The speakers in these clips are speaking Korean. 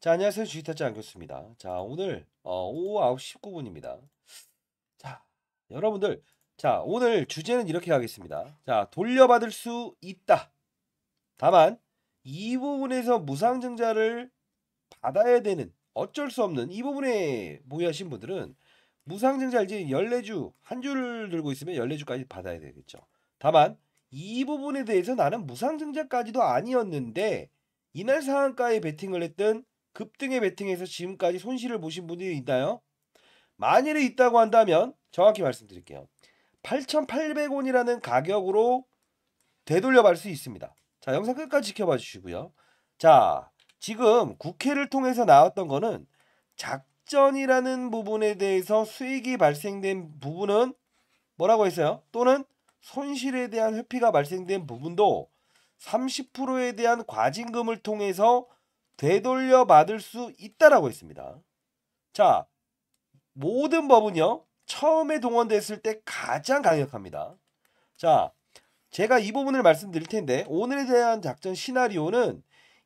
자, 안녕하세요. 주식타지안교습니다 자, 오늘 어, 오후 9시 19분입니다. 자, 여러분들, 자, 오늘 주제는 이렇게 가겠습니다. 자, 돌려받을 수 있다. 다만, 이 부분에서 무상증자를 받아야 되는 어쩔 수 없는 이 부분에 모의하신 분들은 무상증자 이제 14주, 한 주를 들고 있으면 14주까지 받아야 되겠죠. 다만, 이 부분에 대해서 나는 무상증자까지도 아니었는데, 이날 상한가에 베팅을 했던 급등의 베팅에서 지금까지 손실을 보신 분이 있나요? 만일에 있다고 한다면 정확히 말씀드릴게요. 8,800원이라는 가격으로 되돌려 갈 수 있습니다. 자, 영상 끝까지 지켜봐 주시고요. 자, 지금 국회를 통해서 나왔던 거는 작전이라는 부분에 대해서 수익이 발생된 부분은 뭐라고 했어요? 또는 손실에 대한 회피가 발생된 부분도 30%에 대한 과징금을 통해서 되돌려 받을 수 있다라고 했습니다. 자, 모든 법은요. 처음에 동원됐을 때 가장 강력합니다. 자, 제가 이 부분을 말씀드릴 텐데 오늘에 대한 작전 시나리오는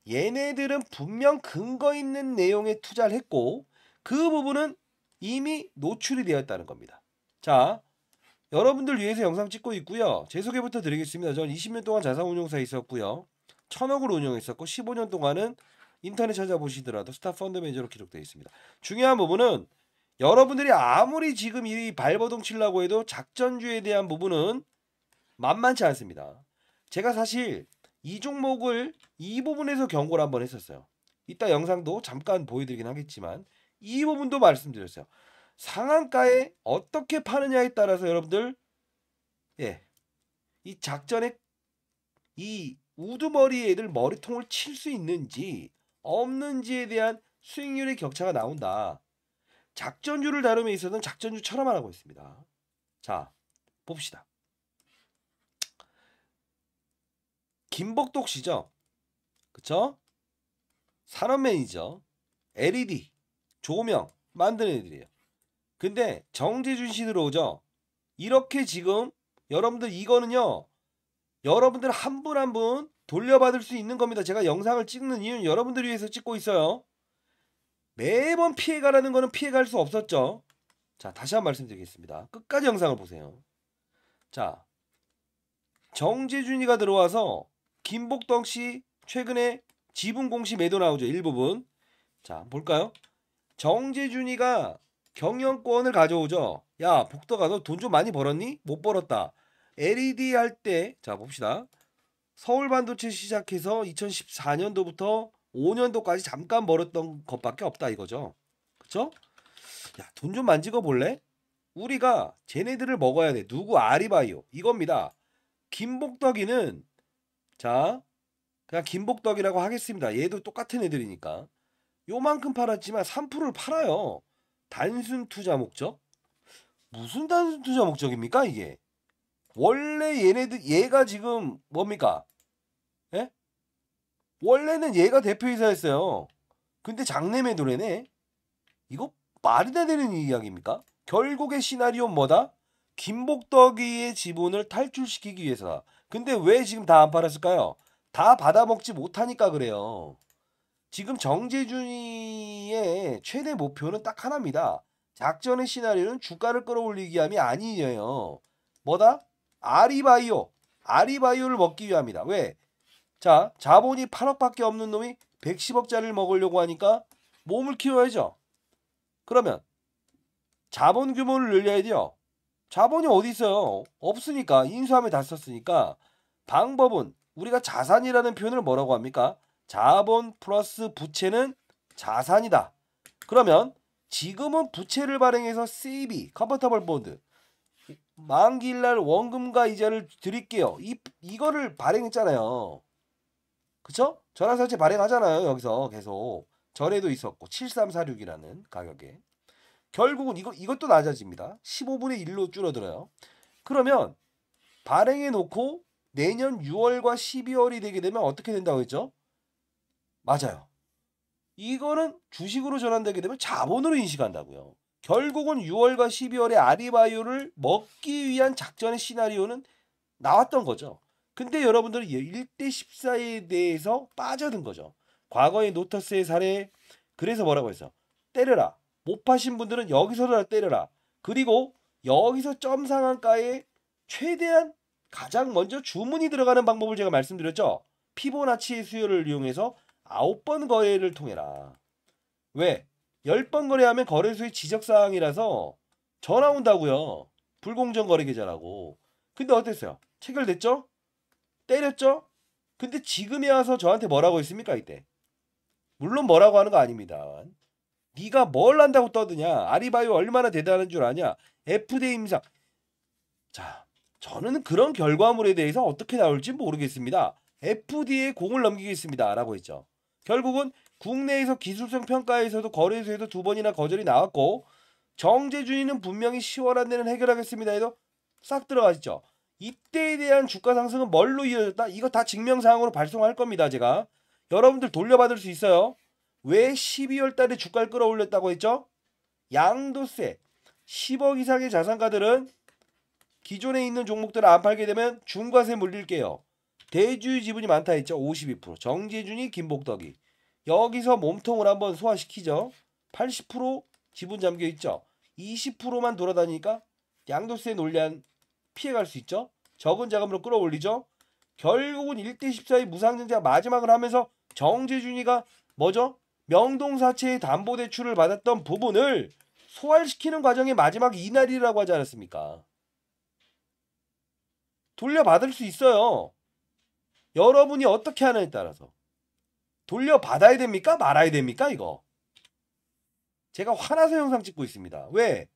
얘네들은 분명 근거 있는 내용에 투자를 했고 그 부분은 이미 노출이 되었다는 겁니다. 자, 여러분들 위해서 영상 찍고 있고요. 제 소개부터 드리겠습니다. 전 20년 동안 자산운용사에 있었고요. 천억을 운영했었고 15년 동안은 인터넷 찾아보시더라도 스타 펀드 매니저로 기록되어 있습니다. 중요한 부분은 여러분들이 아무리 지금 이 발버둥 치려고 해도 작전주에 대한 부분은 만만치 않습니다. 제가 사실 이 종목을 이 부분에서 경고를 한번 했었어요. 이따 영상도 잠깐 보여드리긴 하겠지만 이 부분도 말씀드렸어요. 상한가에 어떻게 파느냐에 따라서 여러분들 예. 이 작전에 이 우두머리 애들 머리통을 칠 수 있는지 없는지에 대한 수익률의 격차가 나온다. 작전주를 다룸에 있어서는 작전주처럼말 하고 있습니다. 자, 봅시다. 김복독 씨죠? 그쵸? 산업 매니저, LED, 조명 만드는 애들이에요. 근데 정재준 씨 들어오죠? 이렇게 지금 여러분들 이거는요. 여러분들 한 분 한분 돌려받을 수 있는 겁니다. 제가 영상을 찍는 이유는 여러분들 위해서 찍고 있어요. 매번 피해가라는 거는 피해갈 수 없었죠. 자, 다시 한 번 말씀드리겠습니다. 끝까지 영상을 보세요. 자, 정재준이가 들어와서 김복덕 씨 최근에 지분 공시 매도 나오죠. 일부분. 자, 볼까요? 정재준이가 경영권을 가져오죠. 야, 복덕아, 너 돈 좀 많이 벌었니? 못 벌었다. LED 할 때, 자, 봅시다. 서울 반도체 시작해서 2014년도부터 5년도까지 잠깐 벌었던 것밖에 없다 이거죠. 그쵸? 야, 돈 좀 만지고 볼래? 우리가 쟤네들을 먹어야 돼. 누구 아리바이오. 이겁니다. 김복덕이는 자, 그냥 김복덕이라고 하겠습니다. 얘도 똑같은 애들이니까. 요만큼 팔았지만 3%를 팔아요. 단순 투자 목적? 무슨 단순 투자 목적입니까, 이게? 원래 얘네들 얘가 지금 뭡니까? 예? 원래는 얘가 대표이사였어요. 근데 장래매 노래네. 이거 말이나 되는 이야기입니까? 결국의 시나리오 뭐다? 김복덕이의 지분을 탈출시키기 위해서다. 근데 왜 지금 다 안 팔았을까요? 다 받아먹지 못하니까 그래요. 지금 정재준이의 최대 목표는 딱 하나입니다. 작전의 시나리오는 주가를 끌어올리기 함이 아니에요. 뭐다? 아리바이오, 아리바이오를 먹기 위함이다. 왜? 자, 자본이 8억밖에 없는 놈이 110억짜리를 먹으려고 하니까 몸을 키워야죠. 그러면 자본 규모를 늘려야 돼요. 자본이 어디 있어요? 없으니까 인수함에 다 썼으니까 방법은 우리가 자산이라는 표현을 뭐라고 합니까? 자본 플러스 부채는 자산이다. 그러면 지금은 부채를 발행해서 CB, 컨버터블 본드 만기일 날 원금과 이자를 드릴게요. 이 이거를 발행했잖아요. 그쵸? 전환사채 발행하잖아요. 여기서 계속 전에도 있었고 7346이라는 가격에 결국은 이거 이것도 낮아집니다. 15분의 1로 줄어들어요. 그러면 발행해 놓고 내년 6월과 12월이 되게 되면 어떻게 된다고 했죠? 맞아요. 이거는 주식으로 전환되게 되면 자본으로 인식한다고요. 결국은 6월과 12월에 아리바이오를 먹기 위한 작전의 시나리오는 나왔던 거죠. 근데 여러분들은 1대 14에 대해서 빠져든 거죠. 과거의 노터스의 사례 그래서 뭐라고 했어? 때려라. 못 파신 분들은 여기서라도 때려라. 그리고 여기서 점 상한가에 최대한 가장 먼저 주문이 들어가는 방법을 제가 말씀드렸죠. 피보나치의 수요를 이용해서 9번 거래를 통해라. 왜? 10번 거래하면 거래소의 지적사항이라서 전화 온다고요. 불공정 거래 계좌라고. 근데 어땠어요? 체결됐죠? 때렸죠? 근데 지금에 와서 저한테 뭐라고 했습니까 이때? 물론 뭐라고 하는 거 아닙니다. 네가 뭘 안다고 떠드냐? 아리바이 얼마나 대단한 줄 아냐? FDA 임상. 자, 저는 그런 결과물에 대해서 어떻게 나올지 모르겠습니다. FDA에 공을 넘기겠습니다라고 했죠. 결국은 국내에서 기술성 평가에서도 거래소에서 두 번이나 거절이 나왔고 정재준이는 분명히 10월 안에는 해결하겠습니다 해도 싹 들어가시죠. 이때에 대한 주가 상승은 뭘로 이어졌다? 이거 다 증명사항으로 발송할 겁니다. 제가. 여러분들 돌려받을 수 있어요. 왜 12월 달에 주가를 끌어올렸다고 했죠? 양도세 10억 이상의 자산가들은 기존에 있는 종목들을 안 팔게 되면 중과세 물릴게요. 대주주 지분이 많다 했죠. 52%. 정재준이 김복덕이. 여기서 몸통을 한번 소화시키죠. 80% 지분 잠겨 있죠. 20%만 돌아다니니까 양도세 논리한 피해갈 수 있죠. 적은 자금으로 끌어올리죠. 결국은 1대 14의 무상증자 마지막을 하면서 정재준이가 뭐죠? 명동사채의 담보대출을 받았던 부분을 소화시키는 과정의 마지막 이날이라고 하지 않았습니까? 돌려받을 수 있어요. 여러분이 어떻게 하느냐에 따라서. 돌려받아야 됩니까? 말아야 됩니까? 이거. 제가 화나서 영상 찍고 있습니다. 왜?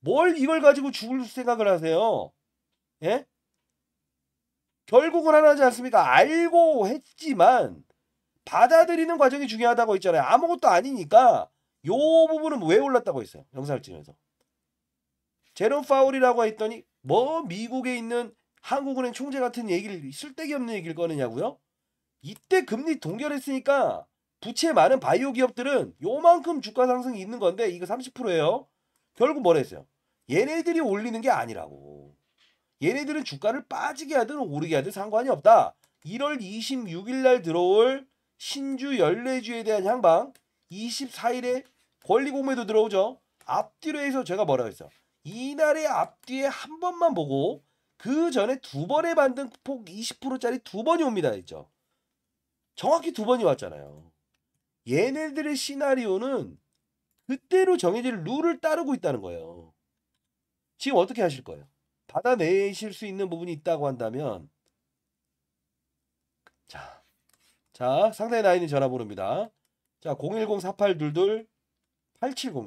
뭘 이걸 가지고 죽을 생각을 하세요? 예? 결국은 하나지 않습니까? 알고 했지만 받아들이는 과정이 중요하다고 했잖아요. 아무것도 아니니까 요 부분은 왜 올랐다고 했어요. 영상을 찍으면서. 제롬 파울이라고 했더니 뭐 미국에 있는 한국은행 총재 같은 얘기를 쓸데기 없는 얘기를 꺼내냐고요? 이때 금리 동결했으니까 부채 많은 바이오 기업들은 요만큼 주가 상승이 있는 건데 이거 30%예요. 결국 뭐라했어요 얘네들이 올리는 게 아니라고. 얘네들은 주가를 빠지게 하든 오르게 하든 상관이 없다. 1월 26일 날 들어올 신주 연례주에 대한 향방 24일에 권리공매도 들어오죠. 앞뒤로 해서 제가 뭐라고 했어? 이날의 앞뒤에 한 번만 보고 그 전에 두 번에 만든 폭 20%짜리 두 번이 옵니다. 했죠. 정확히 두 번이 왔잖아요. 얘네들의 시나리오는 그대로 정해진 룰을 따르고 있다는 거예요. 지금 어떻게 하실 거예요? 받아내실 수 있는 부분이 있다고 한다면 자, 자상대의나이는 전화번호입니다. 자010-4822-870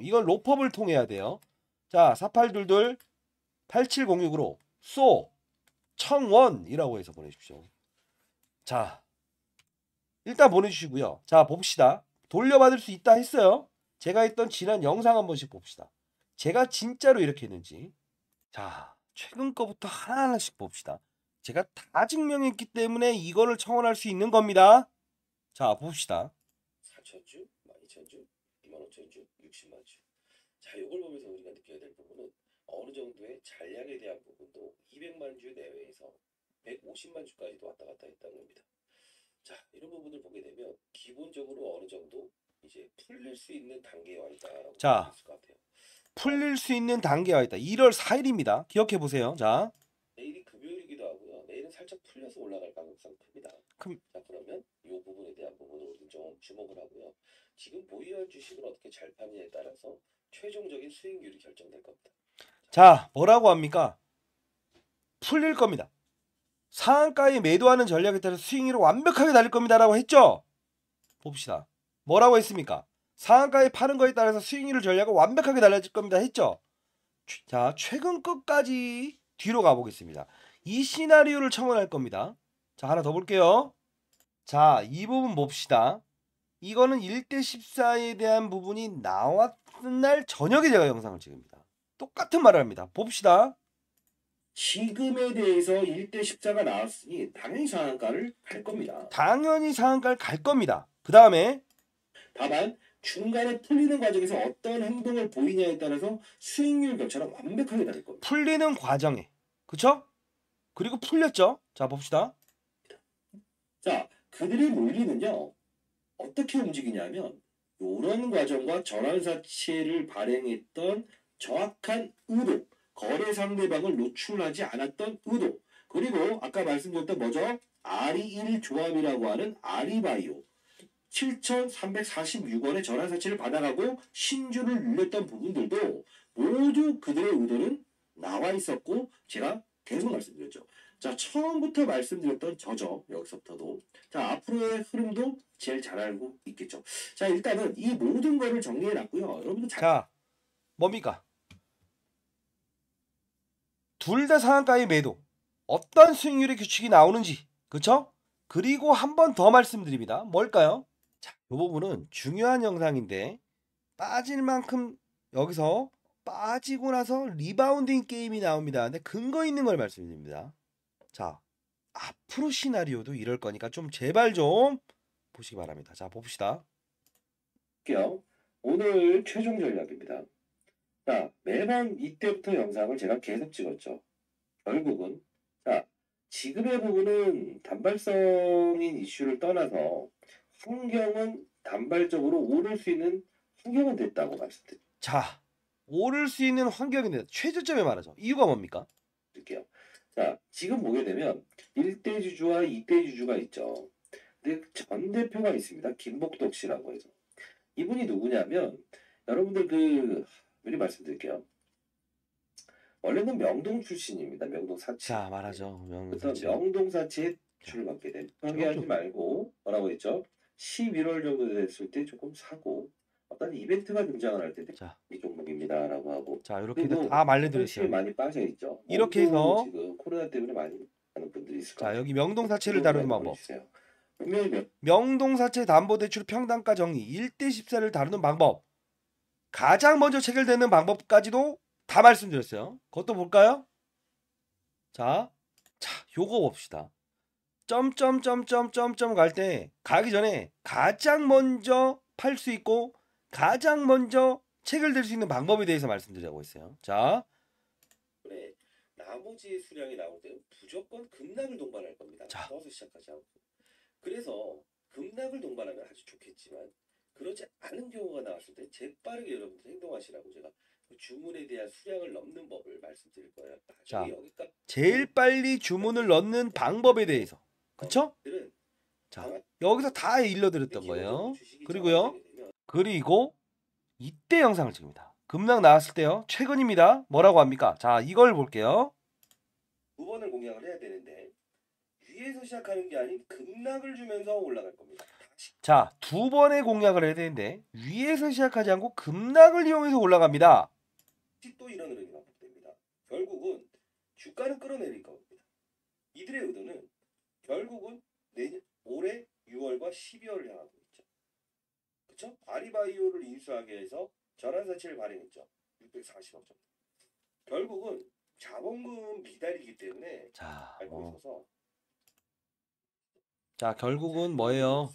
이건 로펌을 통해야 돼요. 자 4822-8706으로 소 청원이라고 해서 보내십시오. 자 일단 보내주시고요. 자 봅시다. 돌려받을 수 있다 했어요. 제가 했던 지난 영상 한 번씩 봅시다. 제가 진짜로 이렇게 했는지. 자 최근 거부터 하나하나씩 봅시다. 제가 다 증명했기 때문에 이거를 청원할 수 있는 겁니다. 자 봅시다. 4천주, 12,000주, 25,000주, 60만주. 자 이걸 보면서 우리가 느껴야 될 부분은 어느 정도의 잔량에 대한 부분도 200만주 내외에서 150만주까지도 왔다 갔다 했다는 겁니다. 자, 이런 부분을 보게 되면 기본적으로 어느 정도 이제 풀릴 수 있는 단계에 와 있다. 자, 풀릴 수 있는 단계에 와 있다. 1월 4일입니다. 기억해 보세요. 자, 내일이 금요일이기도 하고요. 내일은 살짝 풀려서 올라갈 가능성이 큽니다. 그 자, 그러면 이 부분에 대한 부분으로좀 주목을 하고요. 지금 보유한 주식을 어떻게 잘 파느냐에 따라서 최종적인 수익률이 결정될 겁니다. 자 뭐라고 합니까? 풀릴 겁니다. 상한가에 매도하는 전략에 따라 스윙으로 완벽하게 달릴 겁니다라고 했죠. 봅시다. 뭐라고 했습니까? 상한가에 파는 거에 따라서 스윙률 전략은 완벽하게 달라질 겁니다 했죠. 자 최근 끝까지 뒤로 가보겠습니다. 이 시나리오를 청원할 겁니다. 자 하나 더 볼게요. 자이 부분 봅시다. 이거는 1대 14에 대한 부분이 나왔던 날 저녁에 제가 영상을 찍습니다. 똑같은 말을 합니다. 봅시다. 지금에 대해서 1대 10자가 나왔으니 당연히 상한가를 갈 겁니다. 당연히 상한가를 갈 겁니다. 그 다음에 다만 중간에 풀리는 과정에서 어떤 행동을 보이냐에 따라서 수익률 격차는 완벽하게 다를 겁니다. 풀리는 과정에 그쵸? 그리고 풀렸죠? 자 봅시다. 자 그들의 논리는요 어떻게 움직이냐면 이런 과정과 전환사채를 발행했던 정확한 의도 거래 상대방을 노출하지 않았던 의도 그리고 아까 말씀드렸던 뭐죠? 아리일 조합이라고 하는 아리바이오 7,346원의 전환 사치를 받아가고 신주를 눌렸던 부분들도 모두 그들의 의도는 나와 있었고 제가 계속 말씀드렸죠. 자 처음부터 말씀드렸던 저죠 여기서부터도 자 앞으로의 흐름도 제일 잘 알고 있겠죠. 자 일단은 이 모든 거를 정리해 놨고요. 여러분들 잘... 자 뭡니까? 둘다 상한가의 매도 어떤 수익률의 규칙이 나오는지 그쵸? 그리고 한 번 더 말씀드립니다. 뭘까요? 자, 이 부분은 중요한 영상인데 빠질 만큼 여기서 빠지고 나서 리바운딩 게임이 나옵니다. 근데 근거 있는 걸 말씀드립니다. 자, 앞으로 시나리오도 이럴 거니까 좀 제발 좀 보시기 바랍니다. 자, 봅시다. 오늘 최종 전략입니다. 자, 매번 이때부터 영상을 제가 계속 찍었죠. 결국은, 자, 지금의 부분은 단발성인 이슈를 떠나서 환경은 단발적으로 오를 수 있는 환경은 됐다고 말씀드립니다. 자, 오를 수 있는 환경이 됐다. 최저점에 말하죠. 이유가 뭡니까? 드릴게요. 자, 지금 보게 되면 1대 주주와 2대 주주가 있죠. 근데 전 대표가 있습니다. 김복덕 씨라고 해서. 이분이 누구냐면 여러분들 그 미리 말씀드릴게요. 원래는 명동 출신입니다. 명동 사치. 자 말하죠. 명동 사치. 명동 사치에 출을 받게 된. 포기하지 말고 뭐라고 했죠? 11월 정도 됐을 때 조금 사고 어떤 이벤트가 등장을 할때이 종목입니다라고 하고. 자 이렇게 다 말려드렸어요. 많이 빠져 있죠. 이렇게 해서 지금 코로나 때문에 많이 하는 분들이 있을 거예요. 자 여기 명동 사치를 다루는 방법. 명동 사채 담보대출 평단가 정리 1대 14를 다루는 방법. 가장 먼저 체결되는 방법까지도 다 말씀드렸어요. 그것도 볼까요? 자, 자, 요거 봅시다. 점점점점점점 갈 때 가기 전에 가장 먼저 팔 수 있고 가장 먼저 체결될 수 있는 방법에 대해서 말씀드리고 했어요. 자, 그 나머지 수량이 나올 때는 무조건 급락을 동반할 겁니다. 자, 넣서 시작하지 않고. 그래서 급락을 동반하면 아주 좋겠지만 그렇지 않은 경우가 나왔을 때 재빠르게 여러분들 행동하시라고 제가 그 주문에 대한 수량을 넣는 법을 말씀드릴 거예요. 자, 제일 빨리 주문을 넣는 방법에 대해서 그쵸? 자, 여기서 다 일러드렸던 네, 거예요. 그리고요. 그리고 이때 영상을 찍습니다. 급락 나왔을 때요. 최근입니다. 뭐라고 합니까? 자, 이걸 볼게요. 두 번을 공략을 해야 되는데 위에서 시작하는 게 아닌 급락을 주면서 올라갈 겁니다. 자, 두 번의 공략을 해야 되는데 위에서 시작하지 않고 급락을 이용해서 올라갑니다. 또 이런 흐름이 반복됩니다. 결국은 주가를 끌어내릴 겁니다. 이들의 의도는 결국은 내년, 올해 6월과 12월을 향하고 있죠. 그쵸? 아리바이오를 인수하게 해서 전환사채를 발행했죠. 640억 정도. 결국은 자본금 미달이기 때문에 자, 어. 자 결국은 뭐예요?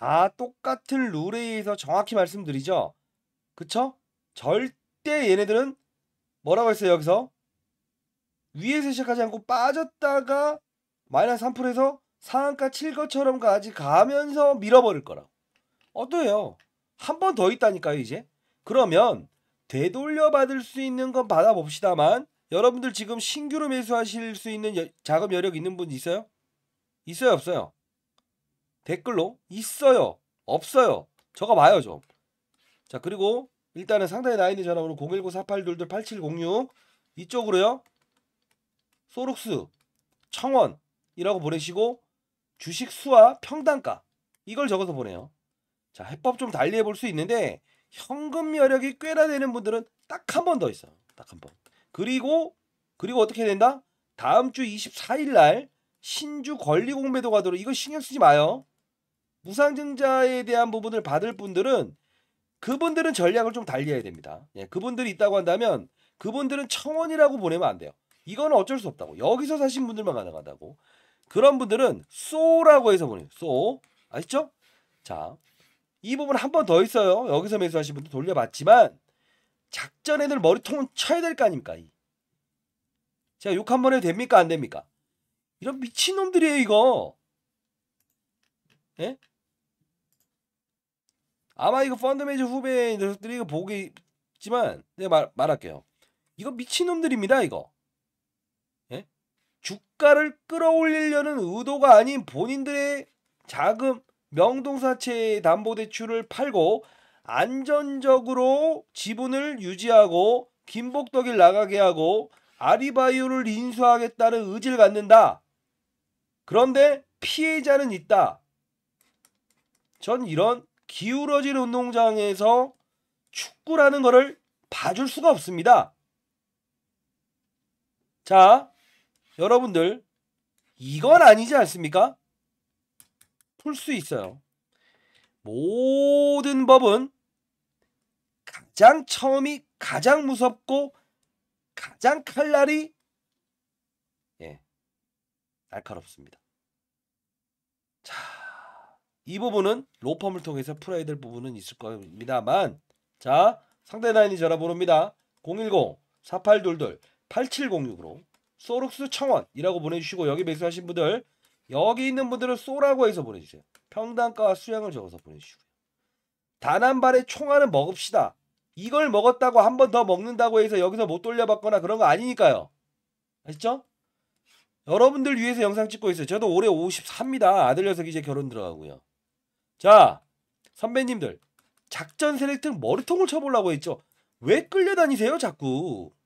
다 똑같은 룰에 의해서 정확히 말씀드리죠. 그쵸? 절대 얘네들은 뭐라고 했어요 여기서? 위에서 시작하지 않고 빠졌다가 마이너스 3%에서 상한가 칠 것처럼까지 가면서 밀어버릴 거라고. 어떠해요? 한 번 더 있다니까요 이제. 그러면 되돌려 받을 수 있는 건 받아봅시다만 여러분들 지금 신규로 매수하실 수 있는 여, 자금 여력 있는 분 있어요? 있어요 없어요? 댓글로 있어요. 없어요. 저거 봐요 좀. 자 그리고 일단은 상단에 나인드 전화번호 01948228706 이쪽으로요. 소룩스 청원이라고 보내시고 주식 수와 평단가 이걸 적어서 보내요. 자 해법 좀 달리해 볼 수 있는데 현금 여력이 꽤나 되는 분들은 딱 한 번 더 있어요. 딱한 번. 그리고 그리고 어떻게 된다? 다음 주 24일 날 신주 권리 공매도 가도록 이거 신경 쓰지 마요. 무상증자에 대한 부분을 받을 분들은 그분들은 전략을 좀 달리해야 됩니다. 예, 그분들이 있다고 한다면 그분들은 청원이라고 보내면 안 돼요. 이건 어쩔 수 없다고. 여기서 사신 분들만 가능하다고. 그런 분들은 쏘라고 해서 보내요. 쏘. 아시죠? 자, 이 부분 한 번 더 있어요. 여기서 매수하신 분들 돌려봤지만 작전에들 머리통은 쳐야 될 거 아닙니까? 이. 제가 욕 한 번 해도 됩니까? 안 됩니까? 이런 미친놈들이에요 이거. 예? 아마 이거 펀드매니저 후배 녀석들이 이거 보겠지만 내가 말, 말할게요. 이거 미친놈들입니다. 이거. 예? 주가를 끌어올리려는 의도가 아닌 본인들의 자금 명동사채 의 담보대출을 팔고 안전적으로 지분을 유지하고 김복덕일 나가게 하고 아리바이오를 인수하겠다는 의지를 갖는다. 그런데 피해자는 있다. 전 이런 기울어진 운동장에서 축구라는 거를 봐줄 수가 없습니다. 자, 여러분들 이건 아니지 않습니까? 풀 수 있어요. 모든 법은 가장 처음이 가장 무섭고 가장 칼날이 예, 날카롭습니다. 자, 이 부분은 로펌을 통해서 풀어야 될 부분은 있을 겁니다만 자 상대 라인이 전화번호입니다. 010-4822-8706으로 소룩스 청원이라고 보내주시고 여기 매수하신 분들 여기 있는 분들은 쏘라고 해서 보내주세요. 평당가와 수량을 적어서 보내주시고요. 단 한 발의 총알은 먹읍시다. 이걸 먹었다고 한 번 더 먹는다고 해서 여기서 못 돌려받거나 그런 거 아니니까요. 아시죠? 여러분들 위해서 영상 찍고 있어요. 저도 올해 53입니다. 아들 녀석 이제 결혼 들어가고요. 자 선배님들 작전 세렉팅 머리통을 쳐보려고 했죠. 왜 끌려다니세요 자꾸.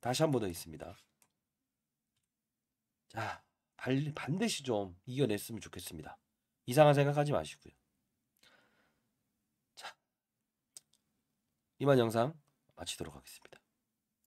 다시 한 번 더 있습니다. 자 반드시 좀 이겨냈으면 좋겠습니다. 이상한 생각하지 마시고요. 자 이만 영상 마치도록 하겠습니다.